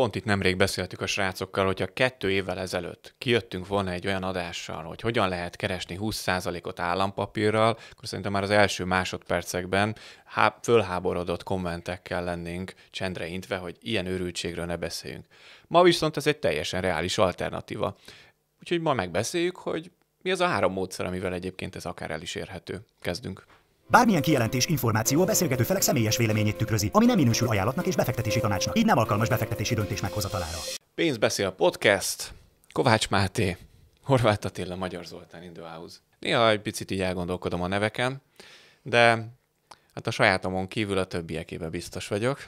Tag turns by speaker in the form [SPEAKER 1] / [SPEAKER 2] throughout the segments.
[SPEAKER 1] Pont itt nemrég beszéltük a srácokkal, hogyha kettő évvel ezelőtt kijöttünk volna egy olyan adással, hogy hogyan lehet keresni 20%-ot állampapírral, akkor szerintem már az első másodpercekben há- fölháborodott kommentekkel lennénk csendre intve, hogy ilyen őrültségről ne beszéljünk. Ma viszont ez egy teljesen reális alternatíva. Úgyhogy ma megbeszéljük, hogy mi az a három módszer, amivel egyébként ez akár el is érhető. Kezdünk. Bármilyen kijelentés, információ a beszélgető felek személyes véleményét tükrözi, ami nem minősül ajánlatnak és befektetési tanácsnak, így nem alkalmas befektetési döntés meghozatalára. Pénz beszél podcast, Kovács Máté, Horváth Attila, Magyar Zoltán Indőához. Néha egy picit így elgondolkodom a neveken, de hát a sajátomon kívül a többiekében biztos vagyok.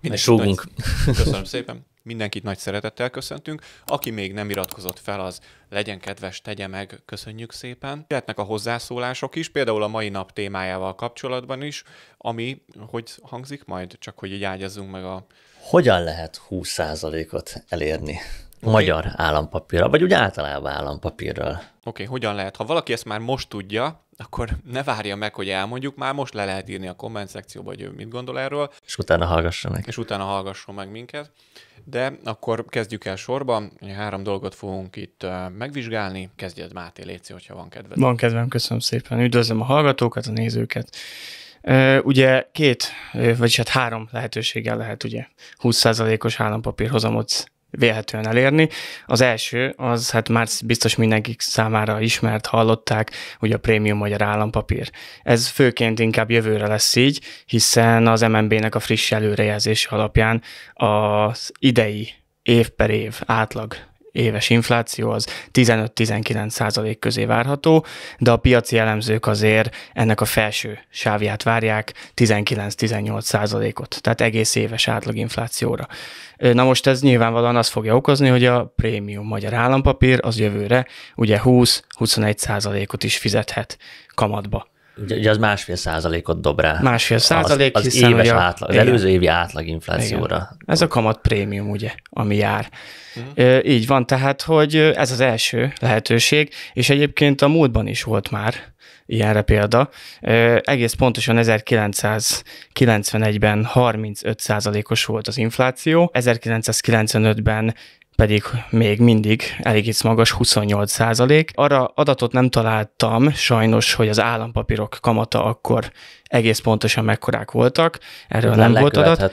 [SPEAKER 1] Minden Sógunk. Nagy... Köszönöm szépen. Mindenkit nagy szeretettel köszöntünk. Aki még nem iratkozott fel, az legyen kedves, tegye meg, köszönjük szépen. Jöhetnek a hozzászólások is, például a mai nap témájával kapcsolatban is, ami, hogy hangzik majd, csak hogy így ágyazzunk meg a...
[SPEAKER 2] Hogyan lehet
[SPEAKER 1] 20%-ot elérni?
[SPEAKER 2] Okay. Magyar állampapírral, vagy úgy általában állampapírral. Oké,
[SPEAKER 1] okay, hogyan lehet? Ha valaki ezt már most tudja, akkor ne várja meg, hogy elmondjuk, már most le lehet írni a komment szekcióba, hogy ő mit gondol erről.
[SPEAKER 2] És utána hallgasson meg.
[SPEAKER 1] És utána hallgasson meg minket de akkor kezdjük el sorban. Három dolgot fogunk itt megvizsgálni. Kezdjed Máté Léci, hogyha van kedved. Van
[SPEAKER 3] kedvem, köszönöm szépen. Üdvözlöm a hallgatókat, a nézőket. Ugye két, vagyis hát három lehetőséggel lehet ugye 20%-os állampapírhozamot vélhetően elérni. Az első, az hát már biztos mindenki számára ismert, hallották, hogy a prémium magyar állampapír. Ez főként inkább jövőre lesz így, hiszen az MNB-nek a friss előrejelzés alapján az idei év per év átlag éves infláció az 15-19 százalék közé várható, de a piaci elemzők azért ennek a felső sávját várják 19-18 százalékot, tehát egész éves átlaginflációra. Na most ez nyilvánvalóan azt fogja okozni, hogy a prémium magyar állampapír az jövőre ugye 20-21 százalékot is fizethet kamatba.
[SPEAKER 2] Ugye az másfél százalékot dob
[SPEAKER 3] rá. Másfél százalék, az, az hiszen éves a, átlag, az előző évi átlag inflációra. Igen. Ez a kamat prémium, ugye, ami jár. Uh-huh. Így van, tehát, hogy ez az első lehetőség, és egyébként a múltban is volt már ilyenre példa. Egész pontosan 1991-ben 35 százalékos volt az infláció, 1995-ben pedig még mindig elég magas 28 százalék. Arra adatot nem találtam sajnos, hogy az állampapírok kamata akkor egész pontosan mekkorák voltak, erről nem, nem volt adat,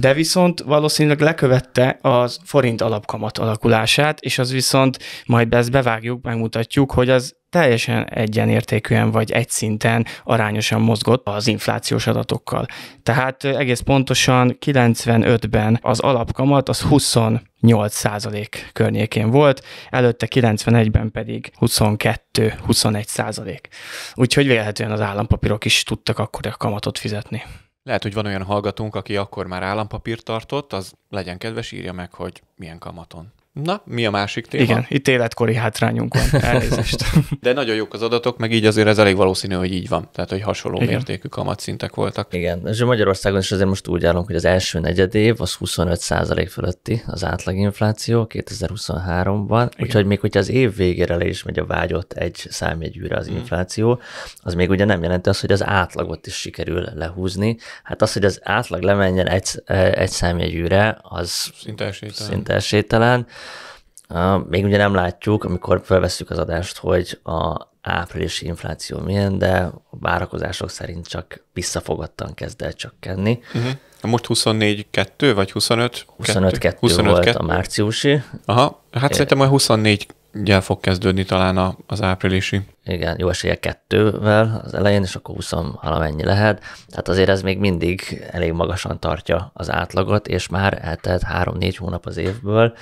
[SPEAKER 3] de viszont valószínűleg lekövette az forint alapkamat alakulását, és az viszont majd ezt bevágjuk, megmutatjuk, hogy az teljesen egyenértékűen vagy egy szinten arányosan mozgott az inflációs adatokkal. Tehát egész pontosan 95-ben az alapkamat az 20 8% környékén volt, előtte 91-ben pedig 22-21%. százalék. Úgyhogy véletlenül az állampapírok is tudtak akkor a kamatot fizetni.
[SPEAKER 1] Lehet, hogy van olyan hallgatónk, aki akkor már állampapírt tartott, az legyen kedves, írja meg, hogy milyen kamaton. Na, mi a másik téma? Igen, itt
[SPEAKER 3] életkori hátrányunk van. Elnézést.
[SPEAKER 1] De nagyon jók az adatok, meg így azért ez elég valószínű, hogy így van. Tehát, hogy hasonló Igen. mértékű kamatszintek voltak. Igen,
[SPEAKER 2] és Magyarországon is azért most úgy állunk, hogy az első negyed év az 25 fölötti az átlaginfláció 2023-ban, úgyhogy még hogyha az év végére le is megy a vágyott egy számjegyűre az mhm. infláció, az még ugye nem jelenti azt, hogy az átlagot is sikerül lehúzni. Hát az, hogy az átlag lemenjen egy, eh, egy számjegyűre, az szinte esélytelen. Szinte esélytelen még ugye nem látjuk, amikor felvesszük az adást, hogy a áprilisi infláció milyen, de a várakozások szerint csak
[SPEAKER 1] visszafogattan kezd el csökkenni. Uh-huh. Most 24-2 vagy 25? 25-2 25 volt 2? a márciusi. Aha, hát é. szerintem majd 24 gyel fog kezdődni talán
[SPEAKER 2] az áprilisi. Igen, jó esélye kettővel az elején, és akkor 20 valamennyi lehet. Tehát azért ez még mindig elég magasan tartja az átlagot, és már eltelt 3-4 hónap az évből.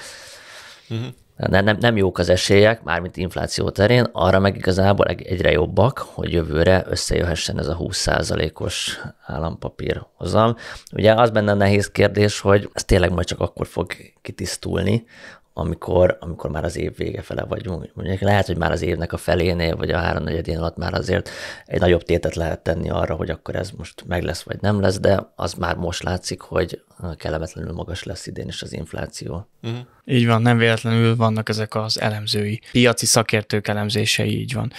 [SPEAKER 2] Uh-huh. Nem, nem, nem jók az esélyek, mármint infláció terén, arra meg igazából egyre jobbak, hogy jövőre összejöhessen ez a 20%-os állampapír hozam. Ugye az benne a nehéz kérdés, hogy ez tényleg majd csak akkor fog kitisztulni, amikor, amikor már az év vége fele vagyunk. Mondjuk lehet, hogy már az évnek a felénél, vagy a háromnegyedén alatt már azért egy nagyobb tétet lehet tenni arra, hogy akkor ez most meg lesz, vagy nem lesz, de az már most látszik, hogy kellemetlenül magas lesz idén is az
[SPEAKER 3] infláció. Uh-huh. Így van, nem véletlenül vannak ezek az elemzői, piaci szakértők elemzései, így van.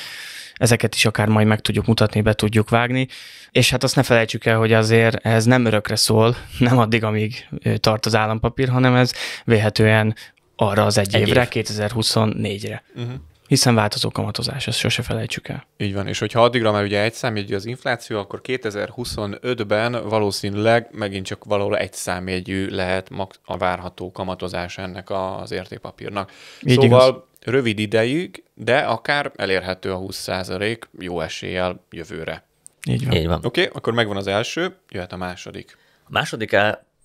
[SPEAKER 3] Ezeket is akár majd meg tudjuk mutatni, be tudjuk vágni, és hát azt ne felejtsük el, hogy azért ez nem örökre szól, nem addig, amíg tart az állampapír, hanem ez véhetően arra az egy, egy évre, év. 2024-re. Uh-huh. Mhm. Hiszen változó kamatozás, ezt sose felejtsük el.
[SPEAKER 1] Így van, és hogyha addigra már ugye egy számjegyű az infláció, akkor 2025-ben valószínűleg megint csak valahol egy számjegyű lehet a várható kamatozás ennek az értékpapírnak. Így szóval igaz. rövid ideig, de akár elérhető a 20% jó eséllyel jövőre. Így van. Így van. Oké, okay, akkor megvan az első, jöhet a második. A második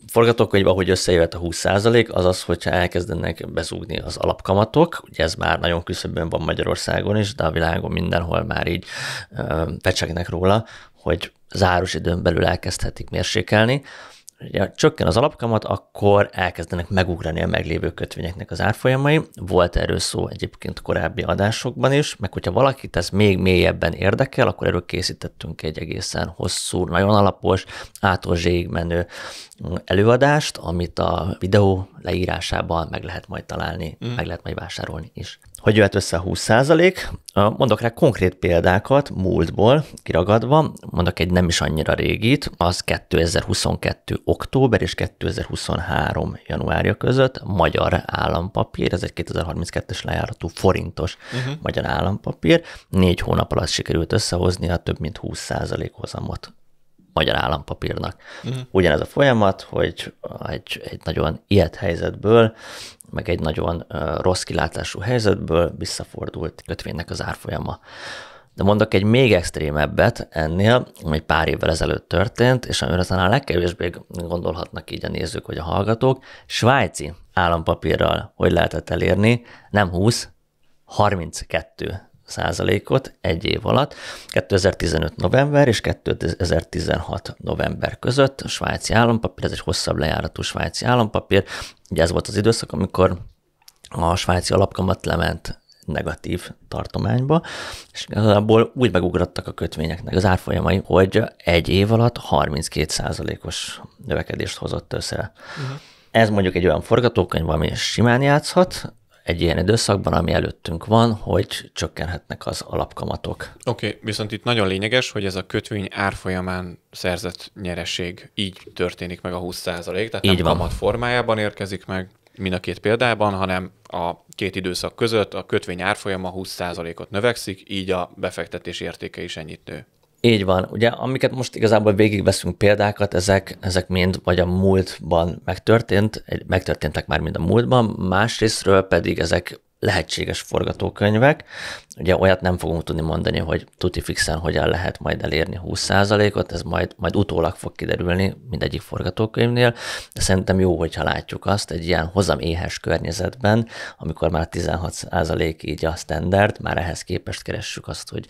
[SPEAKER 2] forgatókönyv, ahogy összejöhet a 20%, az az, hogyha elkezdenek bezúgni az alapkamatok, ugye ez már nagyon küszöbben van Magyarországon is, de a világon mindenhol már így fecsegnek róla, hogy záros időn belül elkezdhetik mérsékelni. Ugye, csökken az alapkamat, akkor elkezdenek megugrani a meglévő kötvényeknek az árfolyamai. Volt erről szó egyébként korábbi adásokban is, meg hogyha valakit ez még mélyebben érdekel, akkor erről készítettünk egy egészen hosszú, nagyon alapos, ától menő előadást, amit a videó leírásában meg lehet majd találni, mm. meg lehet majd vásárolni is. Hogy jöhet össze a 20 százalék? Mondok rá konkrét példákat múltból kiragadva, mondok egy nem is annyira régit, az 2022. október és 2023. januárja között magyar állampapír, ez egy 2032-es lejáratú forintos uh-huh. magyar állampapír, négy hónap alatt sikerült összehozni a több mint 20 százalék hozamot magyar állampapírnak. Uh-huh. Ugyanez a folyamat, hogy egy, egy nagyon ilyet helyzetből, meg egy nagyon rossz kilátású helyzetből visszafordult kötvénynek az árfolyama. De mondok egy még extrémebbet ennél, ami pár évvel ezelőtt történt, és amire talán a legkevésbé gondolhatnak így a nézők vagy a hallgatók, svájci állampapírral hogy lehetett elérni, nem 20, 32 százalékot egy év alatt, 2015 november és 2016 november között a svájci állampapír, ez egy hosszabb lejáratú svájci állampapír, ugye ez volt az időszak, amikor a svájci alapkamat lement negatív tartományba, és igazából úgy megugrattak a kötvényeknek az árfolyamai, hogy egy év alatt 32 százalékos növekedést hozott össze. Uh-huh. Ez mondjuk egy olyan forgatókönyv, ami simán játszhat, egy ilyen időszakban, ami előttünk van, hogy csökkenhetnek az alapkamatok.
[SPEAKER 1] Oké, okay, viszont itt nagyon lényeges, hogy ez a kötvény árfolyamán szerzett nyereség így történik meg a 20 százalék, tehát így nem van. kamat formájában érkezik meg mind a két példában, hanem a két időszak között a kötvény árfolyama 20%-ot növekszik, így a befektetés értéke is ennyit nő.
[SPEAKER 2] Így van. Ugye, amiket most igazából végigveszünk példákat, ezek, ezek mind vagy a múltban megtörtént, megtörténtek már mind a múltban, másrésztről pedig ezek lehetséges forgatókönyvek. Ugye olyat nem fogunk tudni mondani, hogy tuti fixen hogyan lehet majd elérni 20%-ot, ez majd, majd utólag fog kiderülni mindegyik forgatókönyvnél, de szerintem jó, hogyha látjuk azt egy ilyen hozaméhes környezetben, amikor már 16% így a standard, már ehhez képest keressük azt, hogy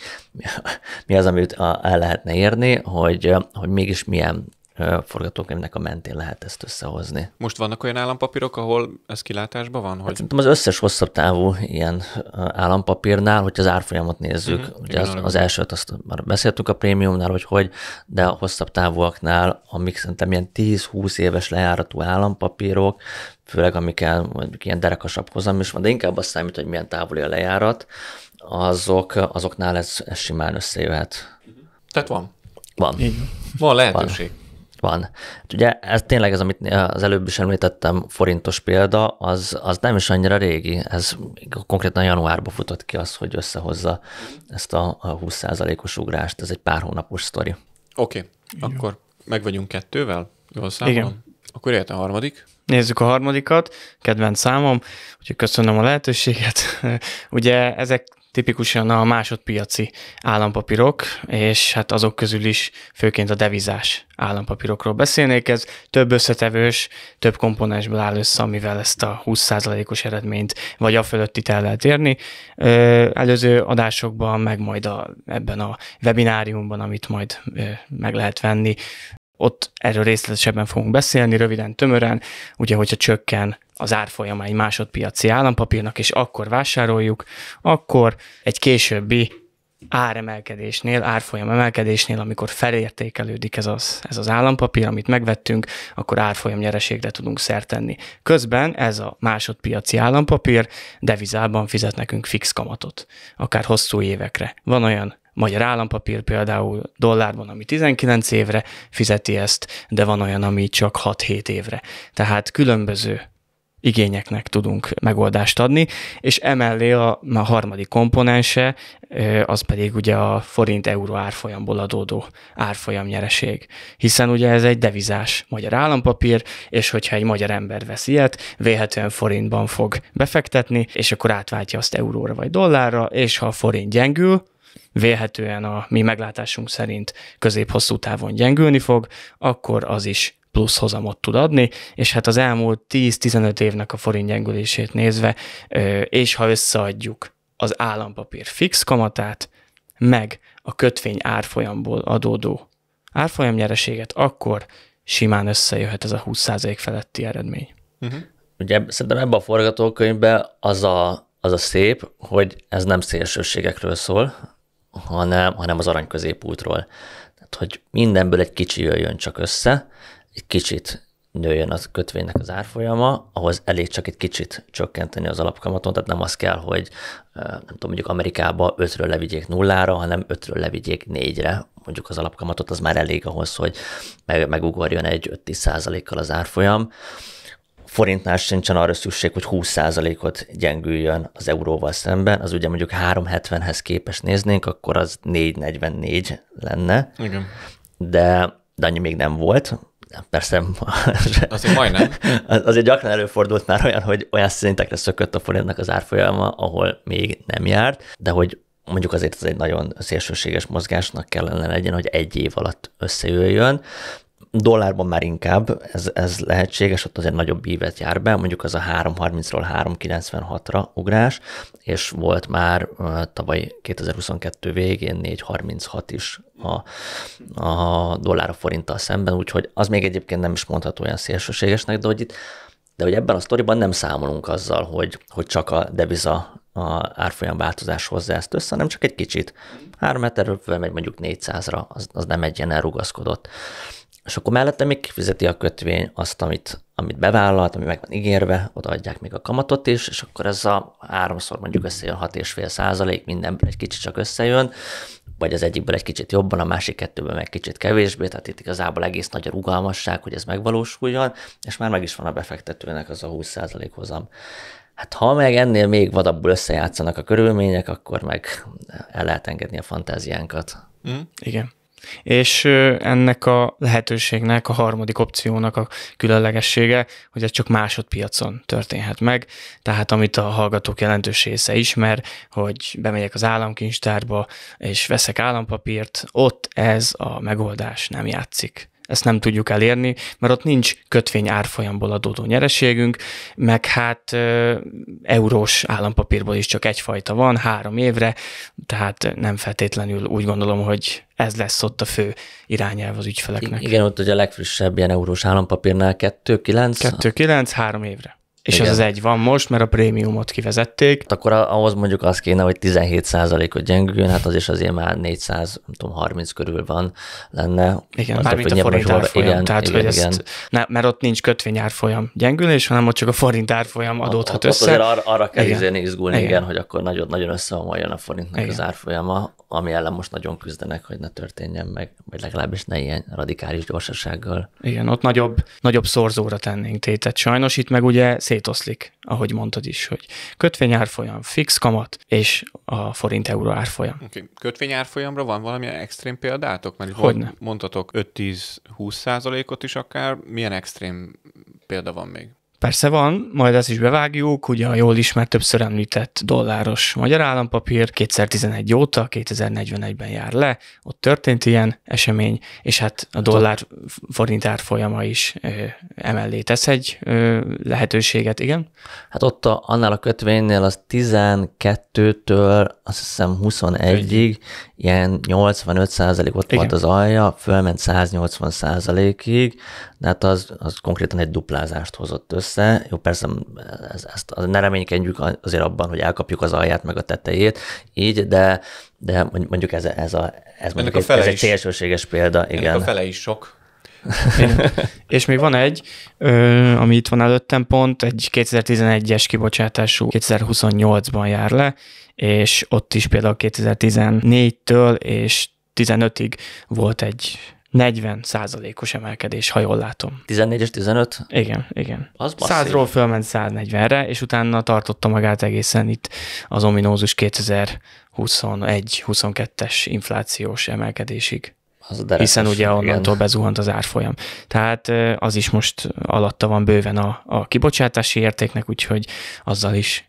[SPEAKER 2] mi az, amit el lehetne érni, hogy, hogy mégis milyen forgatókönyvnek a mentén lehet ezt összehozni.
[SPEAKER 1] Most vannak olyan állampapírok, ahol ez kilátásban van? Hogy... Hát
[SPEAKER 2] az összes hosszabb távú ilyen állampapírnál, hogy az árfolyamot nézzük, mm-hmm. ugye az, az elsőt azt már beszéltünk a prémiumnál, hogy hogy, de a hosszabb távúaknál, amik szerintem ilyen 10-20 éves lejáratú állampapírok, főleg amikkel mondjuk ilyen derekasabb hozam is van, de inkább azt számít, hogy milyen távoli a lejárat, azok, azoknál ez, ez simán összejöhet. Mhm. Tehát van. Van. Van lehetőség. Van. Hát ugye ez tényleg ez, amit az előbb is említettem, forintos példa, az, az nem is annyira régi. Ez konkrétan januárba futott ki az, hogy összehozza ezt a 20%-os ugrást. Ez egy pár hónapos sztori.
[SPEAKER 1] Oké, okay. akkor meg vagyunk kettővel? Jól számolom? Igen. Akkor jöhet a harmadik.
[SPEAKER 3] Nézzük a harmadikat, kedvenc számom, úgyhogy köszönöm a lehetőséget. Ugye ezek tipikusan a másodpiaci állampapírok, és hát azok közül is főként a devizás állampapírokról beszélnék. Ez több összetevős, több komponensből áll össze, amivel ezt a 20%-os eredményt vagy a fölöttit el lehet érni. Előző adásokban, meg majd a, ebben a webináriumban, amit majd meg lehet venni, ott erről részletesebben fogunk beszélni, röviden, tömören. Ugye, hogyha csökken az árfolyama egy másodpiaci állampapírnak, és akkor vásároljuk, akkor egy későbbi áremelkedésnél, árfolyam emelkedésnél, amikor felértékelődik ez az, ez az állampapír, amit megvettünk, akkor árfolyam nyereségre tudunk szertenni. Közben ez a másodpiaci állampapír devizában fizet nekünk fix kamatot, akár hosszú évekre. Van olyan magyar állampapír például dollárban, ami 19 évre fizeti ezt, de van olyan, ami csak 6-7 évre. Tehát különböző igényeknek tudunk megoldást adni, és emellé a, a harmadik komponense, az pedig ugye a forint-euró árfolyamból adódó árfolyam nyereség. Hiszen ugye ez egy devizás magyar állampapír, és hogyha egy magyar ember vesz ilyet, véhetően forintban fog befektetni, és akkor átváltja azt euróra vagy dollárra, és ha a forint gyengül, vélhetően a mi meglátásunk szerint közép-hosszú távon gyengülni fog, akkor az is plusz hozamot tud adni, és hát az elmúlt 10-15 évnek a forint gyengülését nézve, és ha összeadjuk az állampapír fix kamatát, meg a kötvény árfolyamból adódó nyereséget, akkor simán összejöhet ez a 20% feletti eredmény. Uh-huh.
[SPEAKER 2] Ugye szerintem ebben a forgatókönyvben az a, az a szép, hogy ez nem szélsőségekről szól, hanem, hanem az arany középútról. Tehát, hogy mindenből egy kicsi jöjjön csak össze, egy kicsit nőjön az kötvénynek az árfolyama, ahhoz elég csak egy kicsit csökkenteni az alapkamaton, tehát nem az kell, hogy nem tudom, mondjuk Amerikába 5 levigyék nullára, hanem 5 levigyék 4-re, mondjuk az alapkamatot, az már elég ahhoz, hogy meg, megugorjon egy 5-10 százalékkal az árfolyam forintnál sincsen arra szükség, hogy 20%-ot gyengüljön az euróval szemben, az ugye mondjuk 3,70-hez képes néznénk, akkor az 4,44 lenne. Igen. De, de annyi még nem volt. Persze. Azért majdnem. Azért gyakran előfordult már olyan, hogy olyan szintekre szökött a forintnak az árfolyama, ahol még nem járt, de hogy mondjuk azért ez egy nagyon szélsőséges mozgásnak kellene legyen, hogy egy év alatt összejöjjön, dollárban már inkább ez, ez lehetséges, ott azért nagyobb ívet jár be, mondjuk az a 3.30-ról 3.96-ra ugrás, és volt már tavaly 2022 végén 4.36 is a, a dollár a forinttal szemben, úgyhogy az még egyébként nem is mondható olyan szélsőségesnek, de hogy itt de hogy ebben a sztoriban nem számolunk azzal, hogy, hogy csak a deviza a árfolyam változás hozzá ezt össze, hanem csak egy kicsit. 3 heterről megy mondjuk 400-ra, az, az nem egy ilyen elrugaszkodott és akkor mellette még kifizeti a kötvény azt, amit, amit bevállalt, ami meg van ígérve, odaadják még a kamatot is, és akkor ez a háromszor mondjuk összejön 6,5 százalék, mindenből egy kicsit csak összejön, vagy az egyikből egy kicsit jobban, a másik kettőből meg kicsit kevésbé, tehát itt igazából egész nagy a rugalmasság, hogy ez megvalósuljon, és már meg is van a befektetőnek az a 20 százalék hozam. Hát ha meg ennél még vadabbul összejátszanak a körülmények, akkor meg el lehet engedni a fantáziánkat.
[SPEAKER 1] Mm,
[SPEAKER 3] igen. És ennek a lehetőségnek, a harmadik opciónak a különlegessége, hogy ez csak másodpiacon történhet meg, tehát amit a hallgatók jelentős része ismer, hogy bemegyek az államkincstárba, és veszek állampapírt, ott ez a megoldás nem játszik ezt nem tudjuk elérni, mert ott nincs kötvény árfolyamból adódó nyereségünk, meg hát eurós állampapírból is csak egyfajta van, három évre, tehát nem feltétlenül úgy gondolom, hogy ez lesz ott a fő irányelv az ügyfeleknek. Igen,
[SPEAKER 2] ott ugye a legfrissebb ilyen eurós állampapírnál 2,9. 2,9, három évre. És Igen. az az egy van most, mert a prémiumot kivezették. Hát akkor ahhoz mondjuk az kéne, hogy 17%-ot gyengüljön, hát az is azért már 400, nem tudom, 30 körül van lenne. Igen, mármint a forint árfolyam. Igen, tehát, igen, hogy igen. Ezt,
[SPEAKER 3] ne, mert ott nincs árfolyam gyengülés, hanem ott csak a forint árfolyam adódhat ott, össze. Ott azért arra, arra kell igen. izgulni, igen. igen, hogy
[SPEAKER 2] akkor nagyon, nagyon összeomoljon a forintnak igen. az árfolyama, ami ellen most nagyon küzdenek, hogy ne történjen meg, vagy legalábbis ne ilyen radikális
[SPEAKER 3] gyorsasággal. Igen, ott nagyobb, nagyobb szorzóra tennénk tétet. Sajnos itt meg ugye szép szétoszlik, ahogy mondtad is, hogy kötvényárfolyam, fix kamat, és a forint-euró árfolyam.
[SPEAKER 1] Okay. Kötvényárfolyamra van valamilyen extrém példátok? Mert hogy mondtatok 5-10-20 százalékot is akár, milyen extrém példa van még?
[SPEAKER 3] Persze van, majd ezt is bevágjuk, ugye a jól ismert többször említett dolláros magyar állampapír 2011 óta, 2041-ben jár le, ott történt ilyen esemény, és hát a dollár forint árfolyama is ö, emellé tesz egy ö, lehetőséget,
[SPEAKER 2] igen? Hát ott a, annál a kötvénynél az 12-től azt hiszem 21-ig ilyen 85 ott igen. volt az alja, fölment 180 ig de hát az, az konkrétan egy duplázást hozott össze össze, jó persze ez, ezt ne reménykedjük azért abban, hogy elkapjuk az alját meg a tetejét, így, de, de mondjuk ez, ez, a, ez, mondjuk a fele ez is, egy szélsőséges példa. Igen.
[SPEAKER 1] Ennek a fele is sok.
[SPEAKER 3] és még van egy, ö, ami itt van előttem pont, egy 2011-es kibocsátású 2028-ban jár le, és ott is például 2014-től és 15-ig volt egy 40 százalékos emelkedés, ha jól látom. 14 és 15? Igen, igen. Az 100-ról fölment 140-re, és utána tartotta magát egészen itt az ominózus 2021-22-es inflációs emelkedésig. Az derekes, hiszen ugye onnantól igen. bezuhant az árfolyam. Tehát az is most alatta van bőven a, a kibocsátási értéknek, úgyhogy azzal is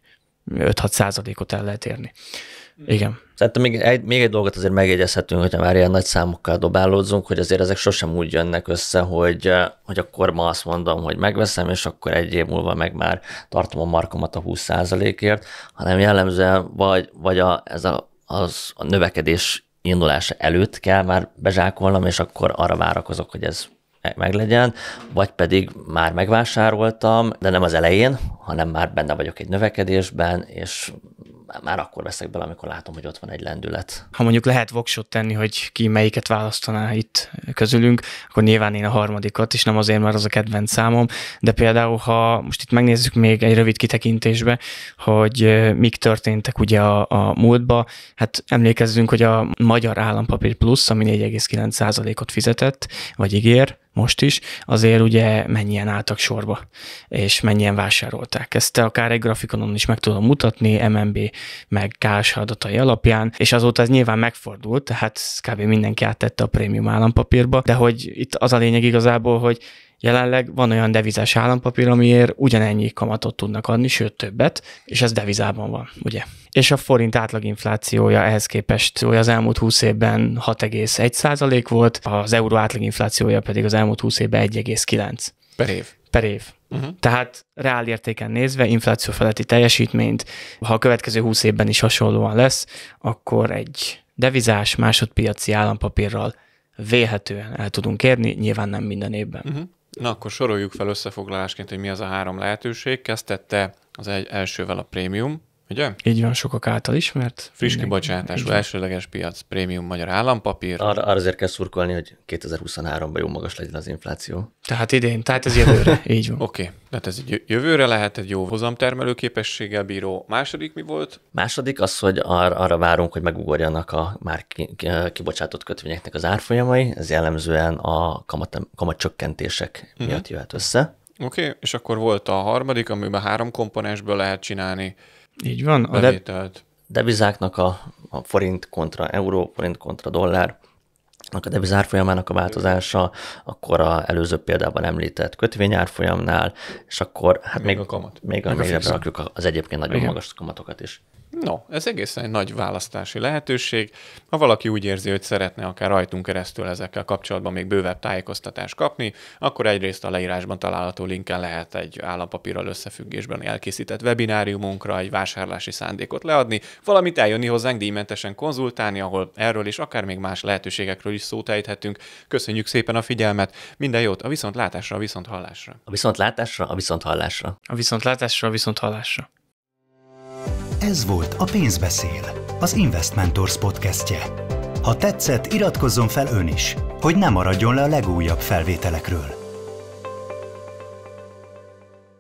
[SPEAKER 3] 5-6 százalékot el lehet érni. Mm. Igen.
[SPEAKER 2] Szerintem még egy, még egy dolgot azért megjegyezhetünk, hogyha már ilyen nagy számokkal dobálódzunk, hogy azért ezek sosem úgy jönnek össze, hogy, eh, hogy akkor ma azt mondom, hogy megveszem, és akkor egy év múlva meg már tartom a markomat a 20%-ért, hanem jellemzően vagy, vagy a, ez a, az a növekedés indulása előtt kell már bezsákolnom, és akkor arra várakozok, hogy ez meglegyen, vagy pedig már megvásároltam, de nem az elején, hanem már benne vagyok egy növekedésben, és már akkor veszek bele, amikor látom, hogy ott van egy
[SPEAKER 3] lendület. Ha mondjuk lehet voksot tenni, hogy ki melyiket választaná itt közülünk, akkor nyilván én a harmadikat, és nem azért, mert az a kedvenc számom, de például, ha most itt megnézzük még egy rövid kitekintésbe, hogy mik történtek ugye a, a múltba, hát emlékezzünk, hogy a Magyar Állampapír Plusz, ami 4,9%-ot fizetett, vagy ígér, most is, azért ugye mennyien álltak sorba, és mennyien vásárolták. Ezt akár egy grafikonon is meg tudom mutatni, MNB meg KSH adatai alapján, és azóta ez nyilván megfordult, tehát kb. mindenki áttette a prémium állampapírba, de hogy itt az a lényeg igazából, hogy Jelenleg van olyan devizás állampapír, amiért ugyanennyi kamatot tudnak adni, sőt többet, és ez devizában van, ugye? És a forint átlaginflációja ehhez képest hogy az elmúlt 20 évben 6,1 volt, az euró átlaginflációja pedig az elmúlt 20 évben 1,9. Per év. Per év. Uh-huh. Tehát reál értéken nézve infláció feletti teljesítményt, ha a következő 20 évben is hasonlóan lesz, akkor egy devizás másodpiaci állampapírral vélhetően el tudunk érni, nyilván nem minden évben. Uh-huh.
[SPEAKER 1] Na akkor soroljuk fel összefoglalásként, hogy mi az a három lehetőség. Kezdette az egy elsővel a prémium, Ugye?
[SPEAKER 3] Így van, sokak által ismert. Friss kibocsátású,
[SPEAKER 1] elsőleges piac, prémium magyar állampapír. Arra, arra azért kell szurkolni, hogy 2023-ban jó magas legyen az infláció. Tehát idén, tehát ez jövőre, így van. Oké, okay. tehát ez egy jövőre lehet egy jó hozamtermelő képességgel bíró. Második mi volt?
[SPEAKER 2] Második az, hogy ar- arra várunk, hogy megugorjanak a már ki- kibocsátott kötvényeknek az árfolyamai, ez jellemzően a kamat, kamat csökkentések uh-huh. Mhm. jöhet össze.
[SPEAKER 1] Oké, okay. és akkor volt a harmadik, amiben három komponensből lehet csinálni így van. A bevételt. De-
[SPEAKER 2] devizáknak a, a forint kontra euró, forint kontra dollár, a devizárfolyamának a változása, akkor a előző példában említett kötvényárfolyamnál, és akkor hát még, még a kamat. Még, még a, a rakjuk az egyébként nagyon Igen. magas kamatokat is.
[SPEAKER 1] No, ez egészen egy nagy választási lehetőség. Ha valaki úgy érzi, hogy szeretne akár rajtunk keresztül ezekkel kapcsolatban még bővebb tájékoztatást kapni, akkor egyrészt a leírásban található linken lehet egy állampapírral összefüggésben elkészített webináriumunkra egy vásárlási szándékot leadni, valamint eljönni hozzánk díjmentesen konzultálni, ahol erről és akár még más lehetőségekről is szót ejthetünk. Köszönjük szépen a figyelmet, minden jót, a viszontlátásra, a viszonthallásra. A viszontlátásra, a viszonthallásra. A viszontlátásra, a viszonthallásra.
[SPEAKER 3] Ez volt a Pénzbeszél, az Investmentors podcastje. Ha tetszett, iratkozzon fel ön is, hogy ne maradjon le a legújabb
[SPEAKER 2] felvételekről.